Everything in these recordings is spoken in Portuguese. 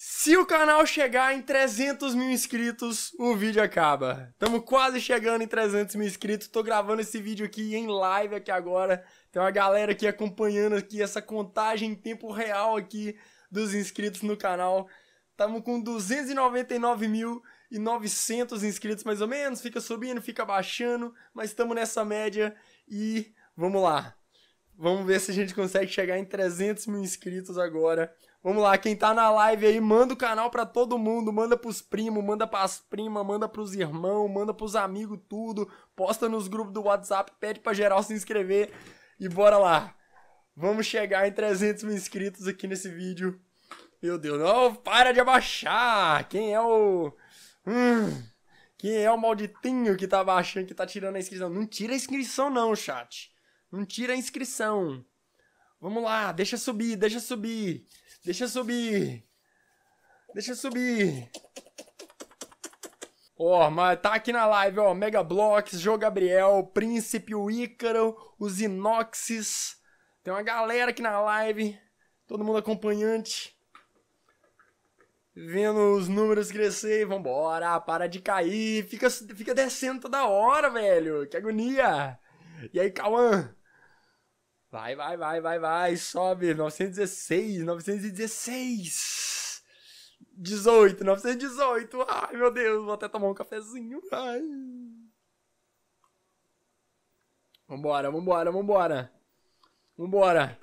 Se o canal chegar em 300 mil inscritos, o vídeo acaba. Estamos quase chegando em 300 mil inscritos. Estou gravando esse vídeo aqui em live aqui agora. Tem uma galera aqui acompanhando aqui essa contagem em tempo real aqui dos inscritos no canal. Estamos com 299.900 inscritos mais ou menos. Fica subindo, fica baixando, mas estamos nessa média e vamos lá. Vamos ver se a gente consegue chegar em 300 mil inscritos agora. Vamos lá, quem tá na live aí, manda o canal pra todo mundo, manda pros primos, manda pras primas, manda pros irmãos, manda pros amigos, tudo. Posta nos grupos do WhatsApp, pede pra geral se inscrever e bora lá. Vamos chegar em 300 mil inscritos aqui nesse vídeo. Meu Deus, não, para de abaixar! Quem é o... Hum, quem é o malditinho que tá abaixando, que tá tirando a inscrição? Não tira a inscrição não, chat. Não tira a inscrição. Vamos lá, deixa subir, deixa subir. Deixa subir. Deixa subir. Ó, oh, mas tá aqui na live, ó. Oh, Mega Blocks, Jô Gabriel, Príncipe, o Ícaro, os Inoxes. Tem uma galera aqui na live. Todo mundo acompanhante. Vendo os números crescer. Vambora, para de cair. Fica, fica descendo toda hora, velho. Que agonia. E aí, Cauã? Vai, vai, vai, vai, vai, sobe. 916, 916. 18, 918. Ai, meu Deus, vou até tomar um cafezinho. Ai. Vambora, vambora, vambora. Vambora.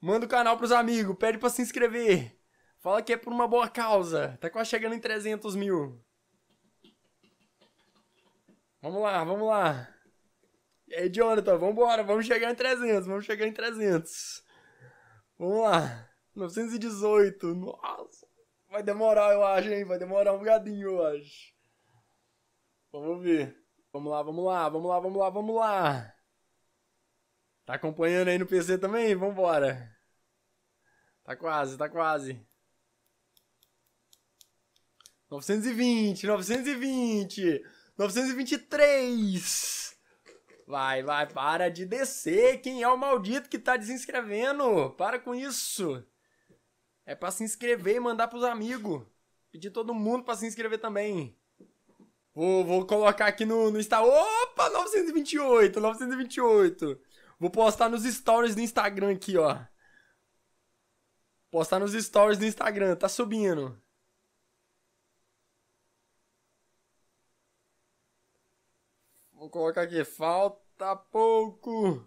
Manda o canal pros amigos, pede pra se inscrever. Fala que é por uma boa causa. Tá quase chegando em 300 mil. Vamos lá, vamos lá. É, Jonathan, vambora, vamos chegar em 300, vamos chegar em 300. Vamos lá. 918, nossa. Vai demorar, eu acho, hein? Vai demorar um bocadinho, eu acho. Vamos ver. Vamos lá, vamos lá, vamos lá, vamos lá, vamos lá. Tá acompanhando aí no PC também? Vambora. Tá quase, tá quase. 920, 920, 923. Vai, vai, para de descer. Quem é o maldito que tá desinscrevendo? Para com isso. É para se inscrever e mandar pros amigos. Pedir todo mundo para se inscrever também. Vou, vou colocar aqui no, no Insta. Opa, 928, 928. Vou postar nos stories do Instagram aqui, ó. Postar nos stories do Instagram, tá subindo. Vou colocar aqui, falta pouco.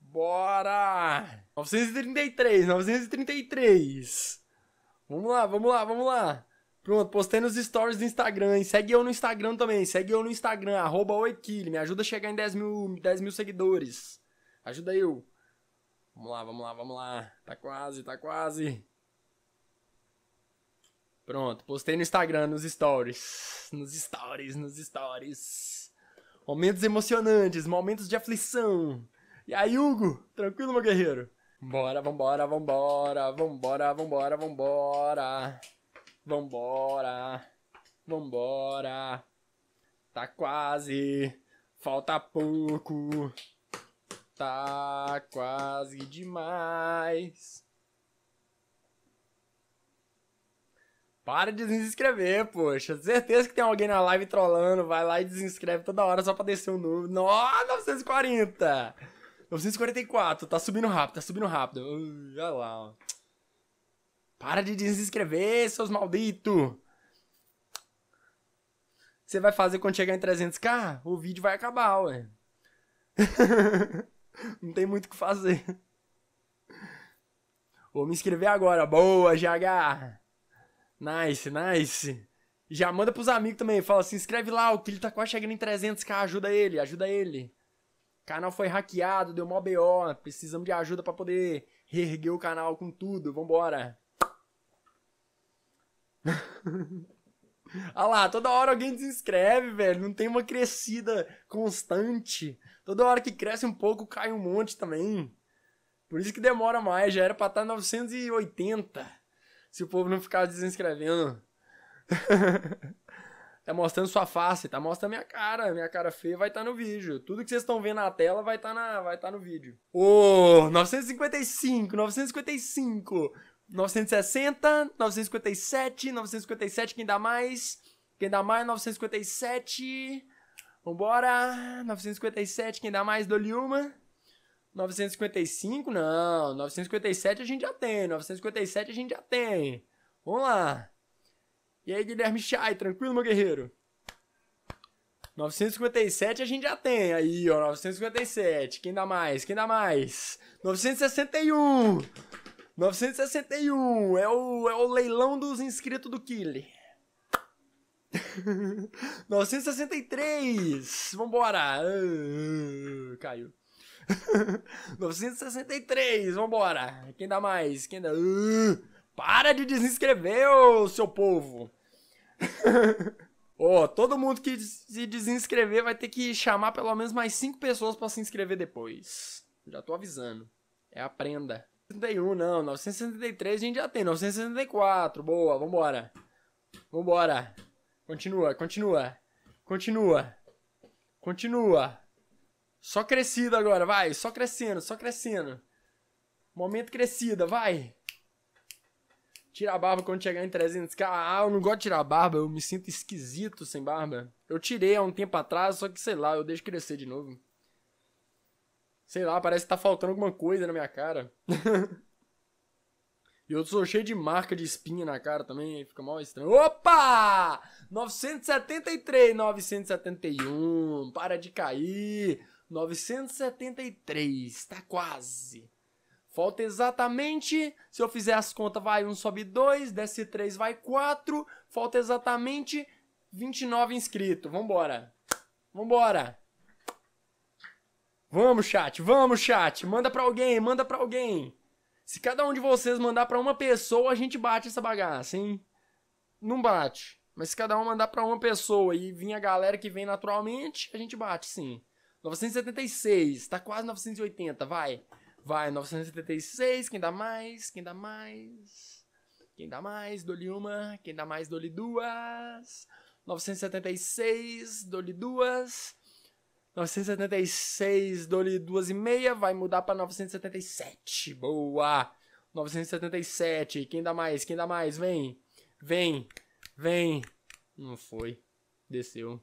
Bora! 933, 933. Vamos lá, vamos lá, vamos lá. Pronto, postei nos stories do Instagram, hein? Segue eu no Instagram também, segue eu no Instagram, arroba me ajuda a chegar em 10 mil, 10 mil seguidores. Ajuda eu. Vamos lá, vamos lá, vamos lá. Tá quase, tá quase. Pronto, postei no Instagram, nos stories. Nos stories, nos stories. Momentos emocionantes, momentos de aflição. E aí, Hugo? Tranquilo, meu guerreiro? Bora, vambora, vambora, vambora, vambora, vambora. Vambora, vambora. Tá quase, falta pouco. Tá quase demais. Para de desinscrever, poxa. Certeza que tem alguém na live trolando, vai lá e desinscreve toda hora só pra descer o um número. Nossa, 940! 944, tá subindo rápido, tá subindo rápido. Uh, olha lá, ó. Para de desinscrever, seus malditos! Você vai fazer quando chegar em 300k? O vídeo vai acabar, ué. Não tem muito o que fazer. Vou me inscrever agora. Boa, GH! Nice, nice. Já manda pros amigos também, fala assim, inscreve lá, o ele tá quase chegando em 300k, ajuda ele, ajuda ele. O canal foi hackeado, deu mó BO, precisamos de ajuda para poder reerguer o canal com tudo, vambora. ah lá, toda hora alguém desinscreve, velho, não tem uma crescida constante. Toda hora que cresce um pouco, cai um monte também. Por isso que demora mais, já era pra tá estar 980 se o povo não ficar desinscrevendo. tá mostrando sua face, tá mostrando minha cara. Minha cara feia vai estar tá no vídeo. Tudo que vocês estão vendo na tela vai estar tá na, vai tá no vídeo. Ô, oh, 955, 955, 960, 957, 957, quem dá mais? Quem dá mais, 957. Vambora, 957, quem dá mais, dou-lhe uma. 955, não. 957 a gente já tem. 957 a gente já tem. Vamos lá. E aí, Guilherme Chay, tranquilo, meu guerreiro? 957 a gente já tem. Aí, ó, 957. Quem dá mais? Quem dá mais? 961. 961 é o, é o leilão dos inscritos do Killer. 963. Vambora. Uh, caiu. 963, vambora. Quem dá mais? Quem dá... Uh, para de desinscrever, ô, seu povo. Ô, oh, todo mundo que se desinscrever vai ter que chamar pelo menos mais 5 pessoas para se inscrever depois. Já tô avisando. É aprenda. 31 não, 963 a gente já tem, 964. Boa, vambora. Vambora. Continua, continua. Continua. Continua. Só crescida agora, vai. Só crescendo, só crescendo. Momento crescida, vai. Tira a barba quando chegar em 300k. Ah, eu não gosto de tirar a barba. Eu me sinto esquisito sem barba. Eu tirei há um tempo atrás, só que sei lá, eu deixo crescer de novo. Sei lá, parece que tá faltando alguma coisa na minha cara. E eu sou cheio de marca de espinha na cara também, fica mal estranho. Opa! 973, 971. Para de cair. 973, tá quase. Falta exatamente, se eu fizer as contas, vai 1 sobe 2, desce 3 vai 4, falta exatamente 29 inscritos. Vambora. Vambora. Vamos, chat, vamos, chat. Manda pra alguém, manda pra alguém. Se cada um de vocês mandar pra uma pessoa, a gente bate essa bagaça, hein? Não bate. Mas se cada um mandar pra uma pessoa e vir a galera que vem naturalmente, a gente bate, sim. 976, tá quase 980, vai. Vai, 976, quem dá mais? Quem dá mais? Quem dá mais? Dole uma. Quem dá mais? Dole duas. 976, dole duas. 976, dole duas e meia, vai mudar para 977. Boa! 977, quem dá mais? Quem dá mais? Vem! Vem! Vem! Não foi. Desceu.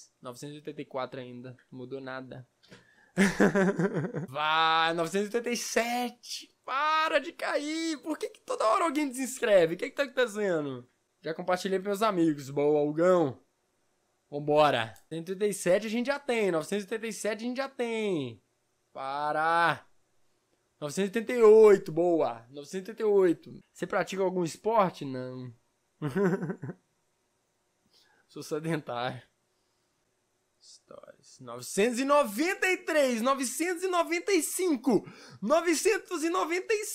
984 ainda. Não mudou nada. Vai, 987. Para de cair. Por que, que toda hora alguém desinscreve? O que, que tá acontecendo? Já compartilhei para meus amigos. Boa, Algão. Vambora. 187 a gente já tem. 987 a gente já tem. Para. 988, boa. 988. Você pratica algum esporte? Não. Sou sedentário. Stories. 993, 995, 995, 993,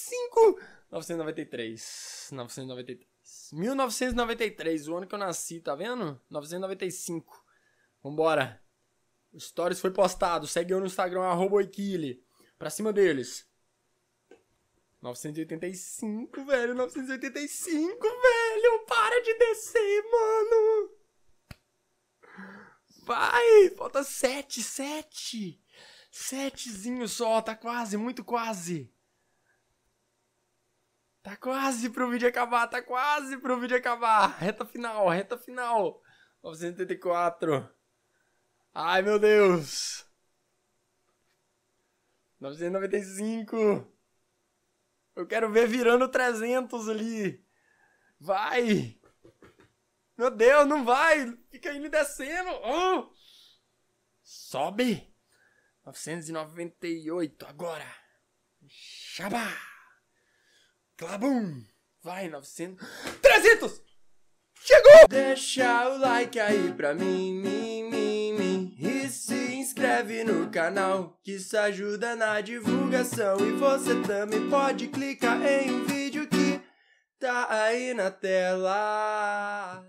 993. 1993, o ano que eu nasci, tá vendo? 995. Vambora. O Stories foi postado. Segue eu no Instagram, arroba Oikile. Pra cima deles. 985, velho. 985, velho. Para de descer, mano. Vai! Falta sete, sete! Setezinho só, tá quase, muito quase. Tá quase pro vídeo acabar, tá quase pro vídeo acabar. Reta final, reta final. 984. Ai, meu Deus. 995. Eu quero ver virando 300 ali. Vai. Meu Deus, não vai! Fica indo e descendo! Oh! Sobe! 998, agora! Xabá! Clabum! Vai, 900... 300! Chegou! Deixa o like aí pra mim, mim, mim, mim. E se inscreve no canal, que isso ajuda na divulgação. E você também pode clicar em um vídeo que tá aí na tela.